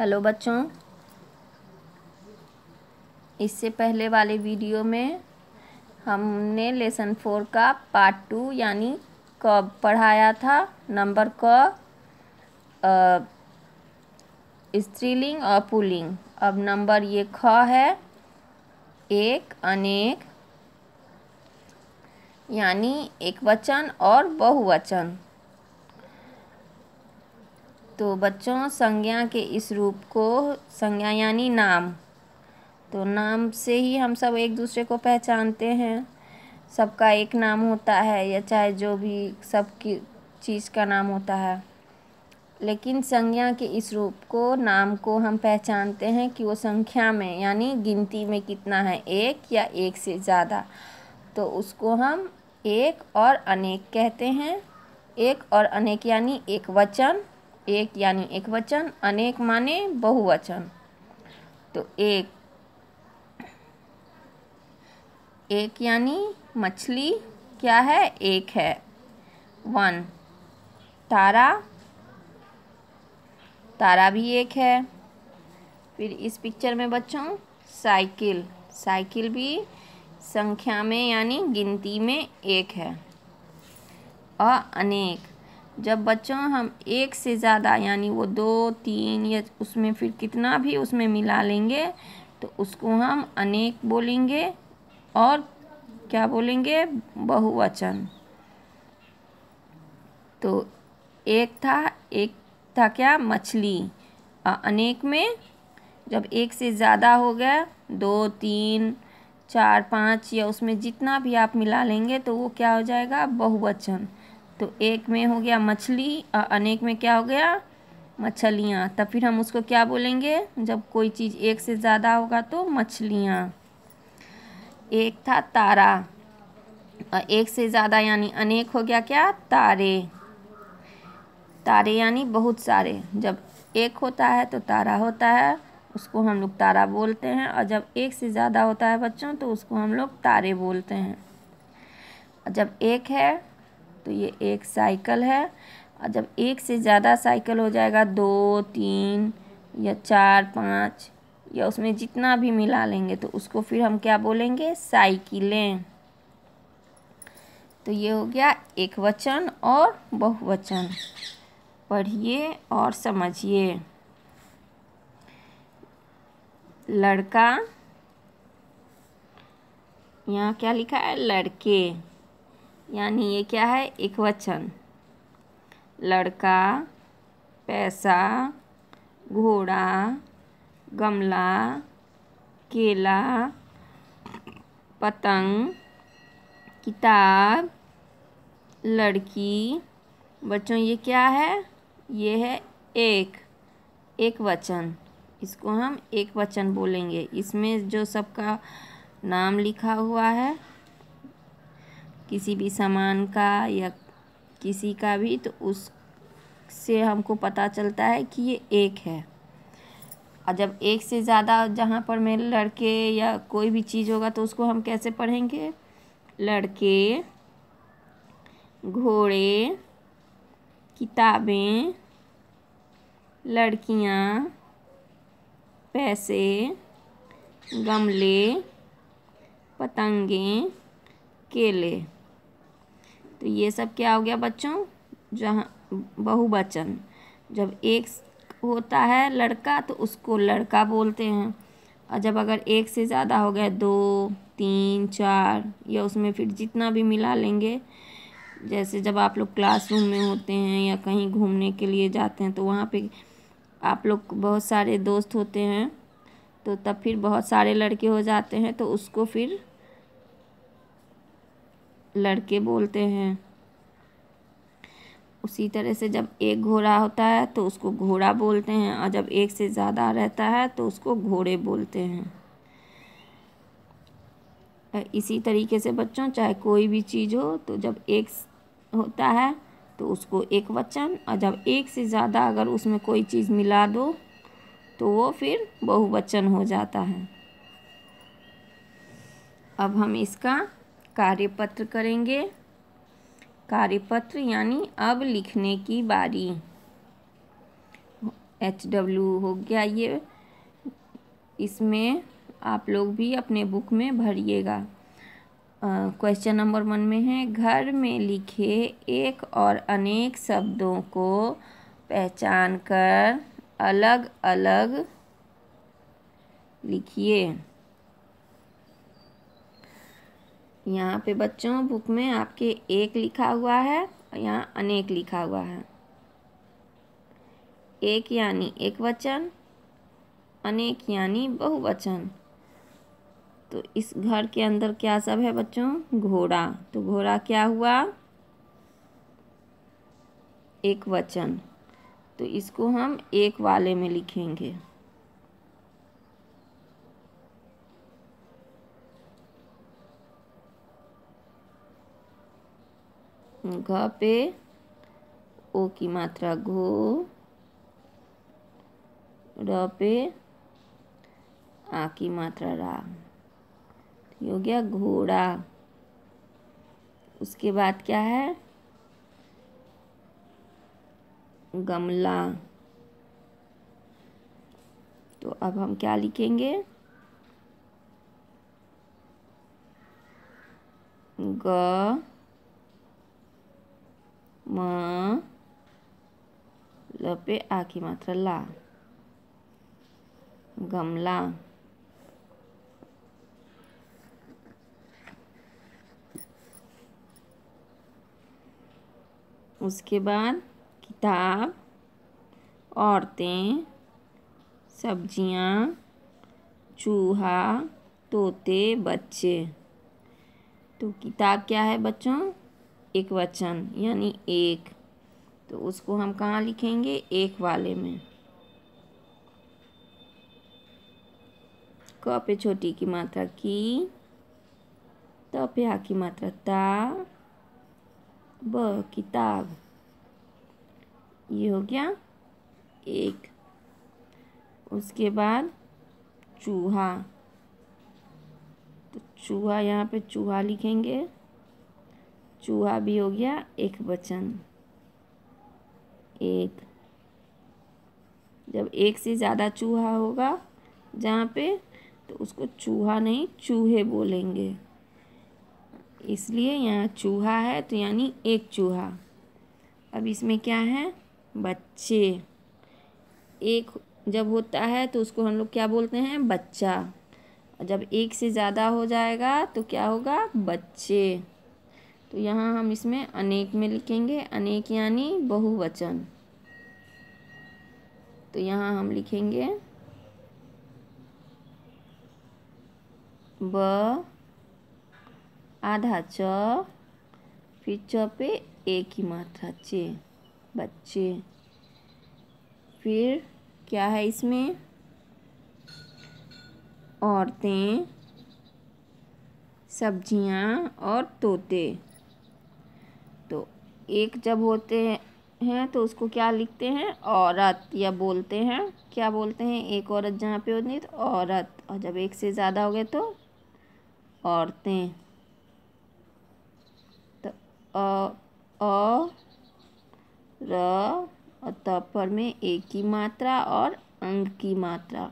hello बच्चों इससे पहले वाले वीडियो में हमने लेसन फोर का पार्ट टू यानी क पढ़ाया था नंबर क स्त्रीलिंग और पुलिंग अब नंबर ये ख है एक अनेक यानी एक वचन और बहुवचन तो बच्चों संज्ञा के इस रूप को संज्ञा यानी नाम तो नाम से ही हम सब एक दूसरे को पहचानते हैं सबका एक नाम होता है या चाहे जो भी सबकी चीज़ का नाम होता है लेकिन संज्ञा के इस रूप को नाम को हम पहचानते हैं कि वो संख्या में यानी गिनती में कितना है एक या एक से ज़्यादा तो उसको हम एक और अनेक कहते हैं एक और अनेक यानी एक वचन एक यानी एक वचन अनेक माने बहुवचन तो एक एक यानी मछली क्या है एक है वन तारा तारा भी एक है फिर इस पिक्चर में बच्चों साइकिल साइकिल भी संख्या में यानी गिनती में एक है और अनेक जब बच्चों हम एक से ज़्यादा यानी वो दो तीन या उसमें फिर कितना भी उसमें मिला लेंगे तो उसको हम अनेक बोलेंगे और क्या बोलेंगे बहुवचन तो एक था एक था क्या मछली अनेक में जब एक से ज़्यादा हो गया दो तीन चार पाँच या उसमें जितना भी आप मिला लेंगे तो वो क्या हो जाएगा बहुवचन तो एक में हो गया मछली और अनेक में क्या हो गया मछलियाँ तब फिर हम उसको क्या बोलेंगे जब कोई चीज़ एक से ज़्यादा होगा तो मछलियाँ एक था तारा और एक से ज़्यादा यानी अनेक हो गया क्या तारे तारे यानी बहुत सारे जब एक होता है तो तारा होता है उसको हम लोग तारा बोलते हैं और जब एक से ज़्यादा होता है बच्चों तो उसको हम लोग तारे बोलते हैं और जब एक है तो ये एक साइकिल है और जब एक से ज़्यादा साइकिल हो जाएगा दो तीन या चार पाँच या उसमें जितना भी मिला लेंगे तो उसको फिर हम क्या बोलेंगे साइकिलें तो ये हो गया एक वचन और बहुवचन पढ़िए और समझिए लड़का यहाँ क्या लिखा है लड़के यानी ये क्या है एक वचन लड़का पैसा घोड़ा गमला केला पतंग किताब लड़की बच्चों ये क्या है ये है एक एक वचन इसको हम एक वचन बोलेंगे इसमें जो सबका नाम लिखा हुआ है किसी भी सामान का या किसी का भी तो उससे हमको पता चलता है कि ये एक है और जब एक से ज़्यादा जहाँ पर मेरे लड़के या कोई भी चीज़ होगा तो उसको हम कैसे पढ़ेंगे लड़के घोड़े किताबें लड़कियाँ पैसे गमले पतंगे केले तो ये सब क्या हो गया बच्चों जहाँ बहुवचन जब एक होता है लड़का तो उसको लड़का बोलते हैं और जब अगर एक से ज़्यादा हो गया दो तीन चार या उसमें फिर जितना भी मिला लेंगे जैसे जब आप लोग क्लासरूम में होते हैं या कहीं घूमने के लिए जाते हैं तो वहाँ पे आप लोग बहुत सारे दोस्त होते हैं तो तब फिर बहुत सारे लड़के हो जाते हैं तो उसको फिर लड़के बोलते हैं उसी तरह से जब एक घोड़ा होता है तो उसको घोड़ा बोलते हैं और जब एक से ज़्यादा रहता है तो उसको घोड़े बोलते हैं इसी तरीके से बच्चों चाहे कोई भी चीज़ हो तो जब एक होता है तो उसको एक वचन और जब एक से ज़्यादा अगर उसमें कोई चीज़ मिला दो तो वो फिर बहुवचन हो जाता है अब हम इसका कार्यपत्र करेंगे कार्यपत्र यानी अब लिखने की बारी एच डब्ल्यू हो गया ये इसमें आप लोग भी अपने बुक में भरिएगा क्वेश्चन नंबर वन में है घर में लिखे एक और अनेक शब्दों को पहचान कर अलग अलग लिखिए यहाँ पे बच्चों बुक में आपके एक लिखा हुआ है और यहाँ अनेक लिखा हुआ है एक यानी एक वचन अनेक यानी बहुवचन तो इस घर के अंदर क्या सब है बच्चों घोड़ा तो घोड़ा क्या हुआ एक वचन तो इसको हम एक वाले में लिखेंगे घ पे ओ की मात्रा घो र पे आ की मात्रा रा हो गया घोड़ा उसके बाद क्या है गमला तो अब हम क्या लिखेंगे ग म लपे पे आ की मात्रा ला गमला उसके बाद किताब औरतें सब्जियां चूहा तोते बच्चे तो किताब क्या है बच्चों एक वचन यानी एक तो उसको हम कहाँ लिखेंगे एक वाले में क पे छोटी की मात्रा की त तो पे आ की मात्रा ता ब किताब ये हो गया एक उसके बाद चूहा तो चूहा यहाँ पे चूहा लिखेंगे चूहा भी हो गया एक वचन एक जब एक से ज़्यादा चूहा होगा जहाँ पे तो उसको चूहा नहीं चूहे बोलेंगे इसलिए यहाँ चूहा है तो यानी एक चूहा अब इसमें क्या है बच्चे एक जब होता है तो उसको हम लोग क्या बोलते हैं बच्चा जब एक से ज़्यादा हो जाएगा तो क्या होगा बच्चे तो यहाँ हम इसमें अनेक में लिखेंगे अनेक यानी बहुवचन तो यहाँ हम लिखेंगे ब आधा च फिर च पे एक ही मात्रा चे बच्चे फिर क्या है इसमें औरतें सब्जियां और तोते एक जब होते हैं तो उसको क्या लिखते हैं औरत या बोलते हैं क्या बोलते हैं एक औरत जहाँ पे होती है तो औरत और जब एक से ज़्यादा हो गए तो औरतें तो अ अ र तपर में एक की मात्रा और अंग की मात्रा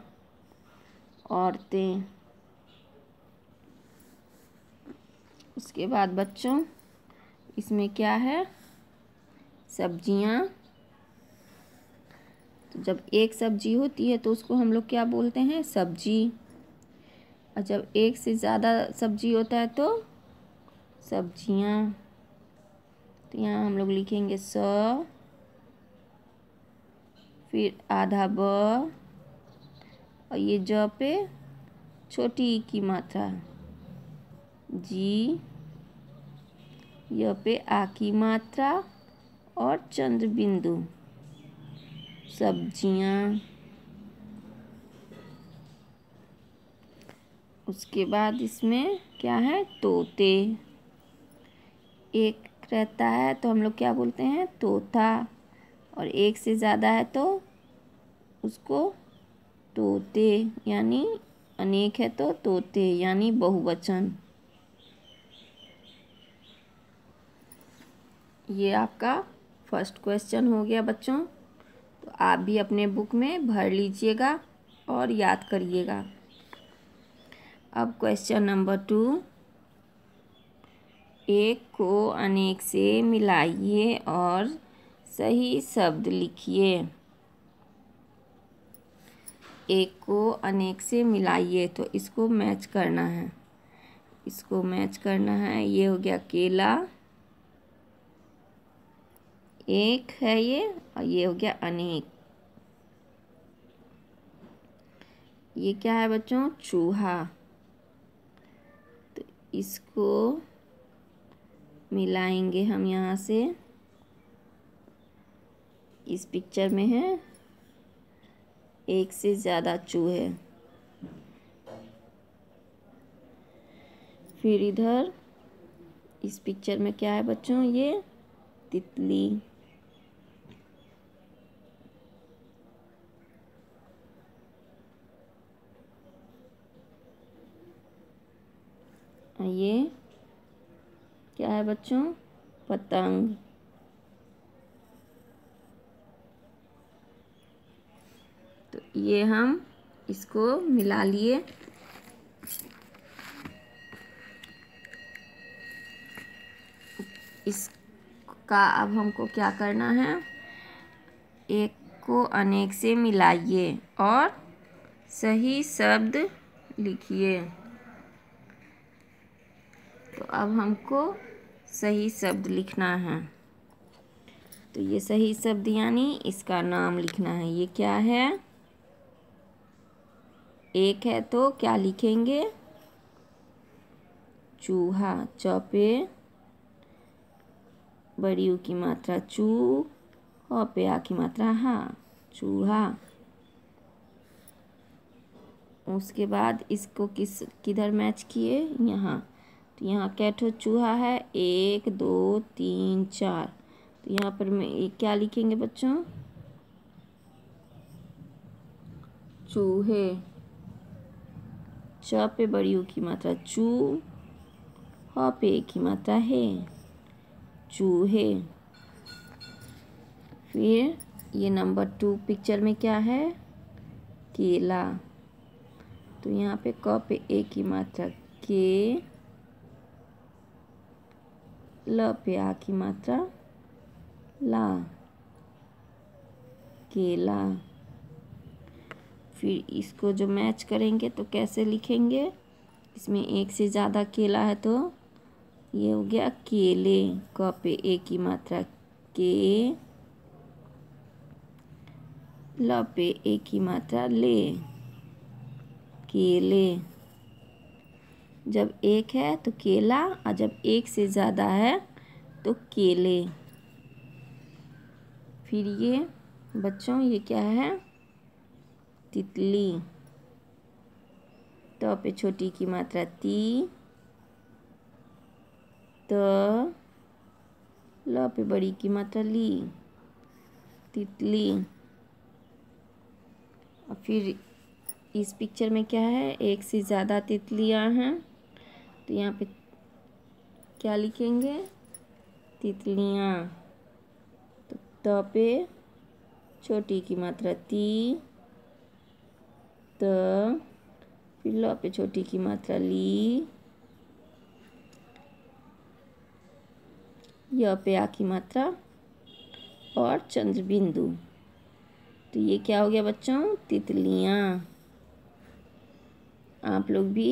औरतें उसके बाद बच्चों इसमें क्या है सब्जियाँ तो जब एक सब्जी होती है तो उसको हम लोग क्या बोलते हैं सब्जी और जब एक से ज़्यादा सब्जी होता है तो सब्जियाँ तो यहाँ हम लोग लिखेंगे स फिर आधा ब और ये ज पे छोटी की मात्रा जी य पे आ की मात्रा और चंद्र बिंदु सब्जियाँ उसके बाद इसमें क्या है तोते एक रहता है तो हम लोग क्या बोलते हैं तोता और एक से ज़्यादा है तो उसको तोते यानी अनेक है तो तोते यानी बहुवचन ये आपका फर्स्ट क्वेश्चन हो गया बच्चों तो आप भी अपने बुक में भर लीजिएगा और याद करिएगा अब क्वेश्चन नंबर टू एक को अनेक से मिलाइए और सही शब्द लिखिए एक को अनेक से मिलाइए तो इसको मैच करना है इसको मैच करना है ये हो गया केला एक है ये और ये हो गया अनेक ये क्या है बच्चों चूहा तो इसको मिलाएंगे हम यहाँ से इस पिक्चर में है एक से ज़्यादा चूहे फिर इधर इस पिक्चर में क्या है बच्चों ये तितली ये क्या है बच्चों पतंग तो ये हम इसको मिला लिए इसका अब हमको क्या करना है एक को अनेक से मिलाइए और सही शब्द लिखिए अब हमको सही शब्द लिखना है तो ये सही शब्द यानी इसका नाम लिखना है ये क्या है एक है तो क्या लिखेंगे चूहा चौपे बड़ी ऊ की मात्रा चू और पे आ की मात्रा हा चूहा उसके बाद इसको किस किधर मैच किए यहाँ तो यहाँ कैठो चूहा है एक दो तीन चार तो यहाँ पर मैं क्या लिखेंगे बच्चों चूहे च पे बड़ी ऊ की मात्रा चू ह पे एक ही मात्रा है चूहे फिर ये नंबर टू पिक्चर में क्या है केला तो यहाँ पे क पे एक ही मात्रा के ल पे आ की मात्रा ला केला फिर इसको जो मैच करेंगे तो कैसे लिखेंगे इसमें एक से ज़्यादा केला है तो ये हो गया केले क पे ए की मात्रा के ल पे ए की मात्रा ले केले जब एक है तो केला और जब एक से ज़्यादा है तो केले फिर ये बच्चों ये क्या है तितली तो पे छोटी की मात्रा ती तो ल पे बड़ी की मात्रा ली तितली और फिर इस पिक्चर में क्या है एक से ज़्यादा तितलियां हैं तो यहाँ पे क्या लिखेंगे तितलियाँ तो त पे छोटी की मात्रा ती त फिर ल पे छोटी की मात्रा ली य पे आ की मात्रा और चंद्र बिंदु तो ये क्या हो गया बच्चों तितलियाँ आप लोग भी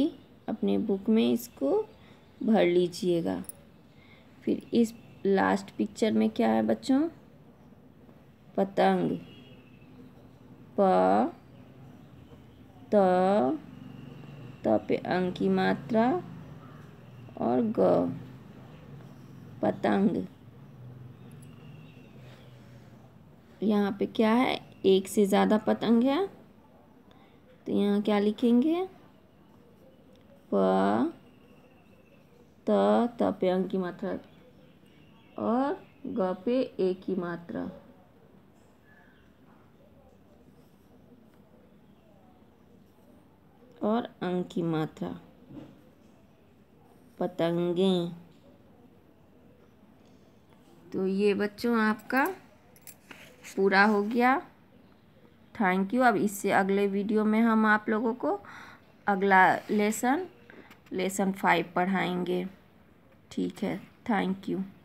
अपने बुक में इसको भर लीजिएगा फिर इस लास्ट पिक्चर में क्या है बच्चों पतंग प त त पे अंग की मात्रा और ग पतंग यहाँ पे क्या है एक से ज़्यादा पतंग है तो यहाँ क्या लिखेंगे प त त पे अंग की मात्रा और ग पे ए की मात्रा और अंक की मात्रा पतंगे तो ये बच्चों आपका पूरा हो गया थैंक यू अब इससे अगले वीडियो में हम आप लोगों को अगला लेसन लेसन फाइव पढ़ाएंगे ठीक है थैंक यू